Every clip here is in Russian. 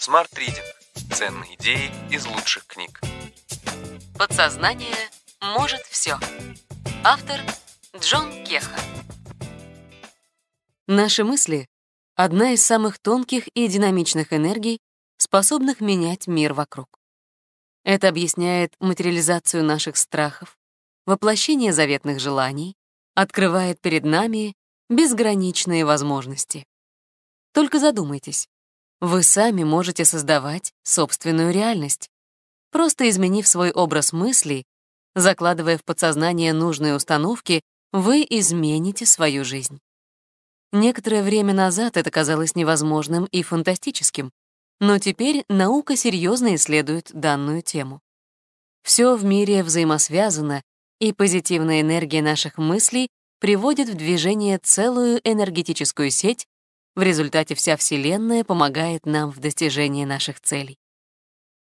Smart Reading. Ценные идеи из лучших книг. Подсознание может все. Автор Джон Кеха. Наши мысли — одна из самых тонких и динамичных энергий, способных менять мир вокруг. Это объясняет материализацию наших страхов, воплощение заветных желаний, открывает перед нами безграничные возможности. Только задумайтесь, вы сами можете создавать собственную реальность, просто изменив свой образ мыслей, закладывая в подсознание нужные установки, вы измените свою жизнь. Некоторое время назад это казалось невозможным и фантастическим, но теперь наука серьезно исследует данную тему. Все в мире взаимосвязано, и позитивная энергия наших мыслей приводит в движение целую энергетическую сеть, в результате вся Вселенная помогает нам в достижении наших целей.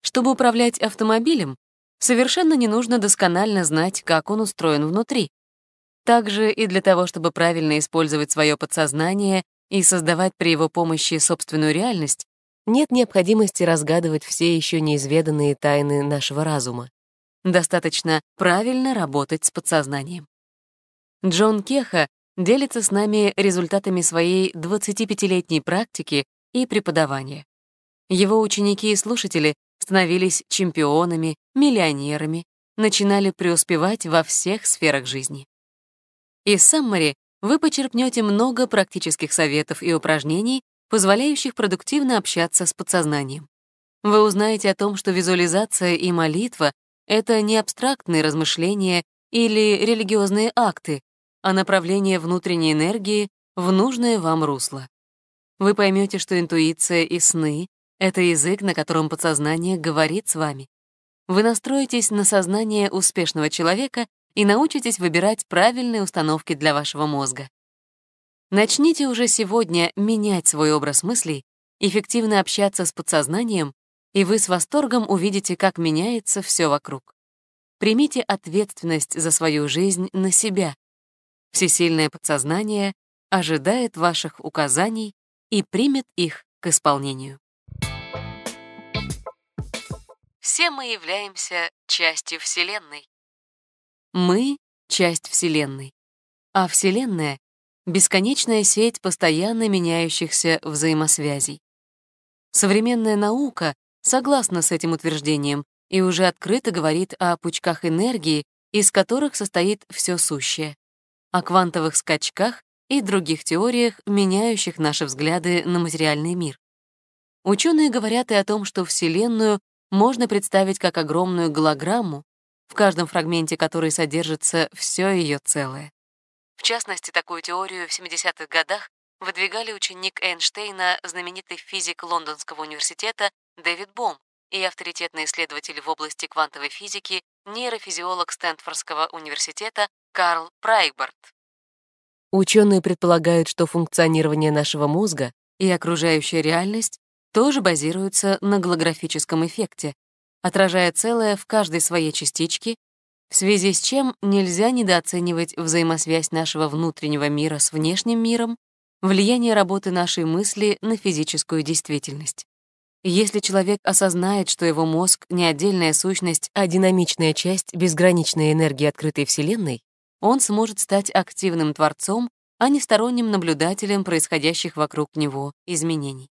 Чтобы управлять автомобилем, совершенно не нужно досконально знать, как он устроен внутри. Также и для того, чтобы правильно использовать свое подсознание и создавать при его помощи собственную реальность, нет необходимости разгадывать все еще неизведанные тайны нашего разума. Достаточно правильно работать с подсознанием. Джон Кеха делится с нами результатами своей 25-летней практики и преподавания. Его ученики и слушатели становились чемпионами, миллионерами, начинали преуспевать во всех сферах жизни. Из Саммари вы почерпнете много практических советов и упражнений, позволяющих продуктивно общаться с подсознанием. Вы узнаете о том, что визуализация и молитва — это не абстрактные размышления или религиозные акты, а направление внутренней энергии в нужное вам русло. Вы поймете, что интуиция и сны — это язык, на котором подсознание говорит с вами. Вы настроитесь на сознание успешного человека и научитесь выбирать правильные установки для вашего мозга. Начните уже сегодня менять свой образ мыслей, эффективно общаться с подсознанием, и вы с восторгом увидите, как меняется все вокруг. Примите ответственность за свою жизнь на себя, Всесильное подсознание ожидает ваших указаний и примет их к исполнению. Все мы являемся частью Вселенной. Мы — часть Вселенной, а Вселенная — бесконечная сеть постоянно меняющихся взаимосвязей. Современная наука согласна с этим утверждением и уже открыто говорит о пучках энергии, из которых состоит все сущее о квантовых скачках и других теориях, меняющих наши взгляды на материальный мир. Ученые говорят и о том, что Вселенную можно представить как огромную голограмму, в каждом фрагменте которой содержится все ее целое. В частности, такую теорию в 70-х годах выдвигали ученик Эйнштейна, знаменитый физик Лондонского университета Дэвид Бом, и авторитетный исследователь в области квантовой физики, нейрофизиолог Стэнфордского университета Карл Прайберт. Ученые предполагают, что функционирование нашего мозга и окружающая реальность тоже базируются на голографическом эффекте, отражая целое в каждой своей частичке, в связи с чем нельзя недооценивать взаимосвязь нашего внутреннего мира с внешним миром, влияние работы нашей мысли на физическую действительность. Если человек осознает, что его мозг — не отдельная сущность, а динамичная часть безграничной энергии открытой Вселенной, он сможет стать активным творцом, а не сторонним наблюдателем происходящих вокруг него изменений.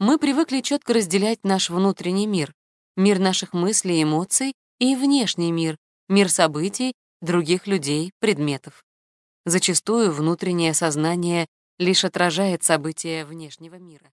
Мы привыкли четко разделять наш внутренний мир, мир наших мыслей и эмоций и внешний мир, мир событий, других людей, предметов. Зачастую внутреннее сознание лишь отражает события внешнего мира.